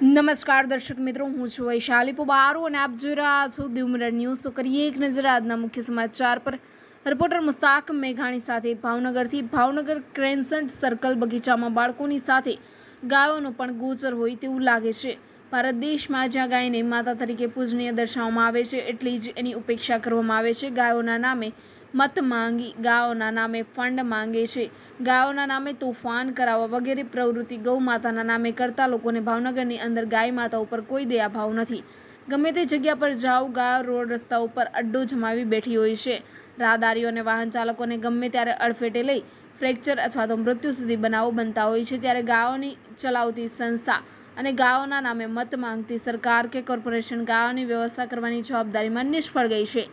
નમસ્કાર દર્શક મિત્રો હું છું વૈશાલી પુબારો અને આપ જોઈ રહ્યા છો દીવ ન્યૂઝ તો કરીએ એક નજર આજના મુખ્ય સમાચાર પર રિપોર્ટર મુસ્તાક મેઘાણી સાથે ભાવનગરથી ભાવનગર ક્રેન્સન્ટ સર્કલ બગીચામાં બાળકોની સાથે ગાયોનું પણ ગોચર હોય તેવું લાગે છે ભારત દેશમાં જ્યાં ગાયને માતા તરીકે પૂજનીય દર્શાવવામાં આવે છે એટલી જ એની ઉપેક્ષા કરવામાં આવે છે ગાયોના નામે મત માંગી ગાઓના નામે ફંડ માંગે છે ગાયોના નામે તોફાન કરાવવા વગેરે પ્રવૃત્તિ ગૌમાતાના નામે કરતા લોકોને ભાવનગરની અંદર ગાય માતા ઉપર કોઈ દયાભાવ નથી ગમે તે જગ્યા પર જાઓ ગાયો રોડ રસ્તા ઉપર અડ્ડો જમાવી બેઠી હોય છે રાહદારીઓ અને વાહન ચાલકોને ગમે ત્યારે અડફેટે લઈ ફ્રેક્ચર અથવા તો મૃત્યુ સુધી બનાવો બનતા હોય છે ત્યારે ગાયોની ચલાવતી સંસ્થા અને ગાયોના નામે મત માંગતી સરકાર કે કોર્પોરેશન ગાયોની વ્યવસ્થા કરવાની જવાબદારીમાં નિષ્ફળ ગઈ છે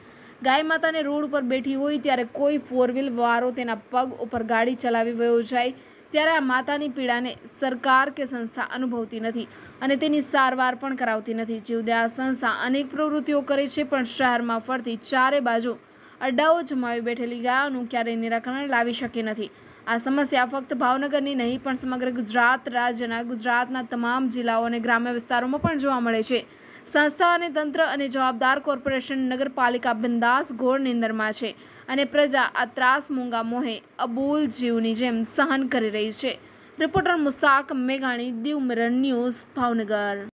ગાય માતાને રોડ ઉપર બેઠી હોય ત્યારે કોઈ ફોર વ્હીલ વાળો તેના પગ ઉપર ગાડી ચલાવી વયો જાય ત્યારે આ માતાની પીડાને સરકાર કે સંસ્થા અનુભવતી નથી અને તેની સારવાર પણ કરાવતી નથી આ સંસ્થા અનેક પ્રવૃત્તિઓ કરે છે પણ શહેરમાં ફરતી ચારે બાજુ અડ્ડાઓ જમાવી બેઠેલી ગાયોનું ક્યારેય નિરાકરણ લાવી શકી નથી આ સમસ્યા ફક્ત ભાવનગરની નહીં પણ સમગ્ર ગુજરાત રાજ્યના ગુજરાતના તમામ જિલ્લાઓ અને ગ્રામ્ય વિસ્તારોમાં પણ જોવા મળે છે સંસ્થા અને તંત્ર અને જવાબદાર કોર્પોરેશન નગરપાલિકા બિંદાસ ઘોર નિંદરમાં છે અને પ્રજા આ ત્રાસ મૂંગા મોહે અબોલ જીવની જેમ સહન કરી રહી છે રિપોર્ટર મુસ્તાક મેઘાણી દીવ મિરર ન્યૂઝ ભાવનગર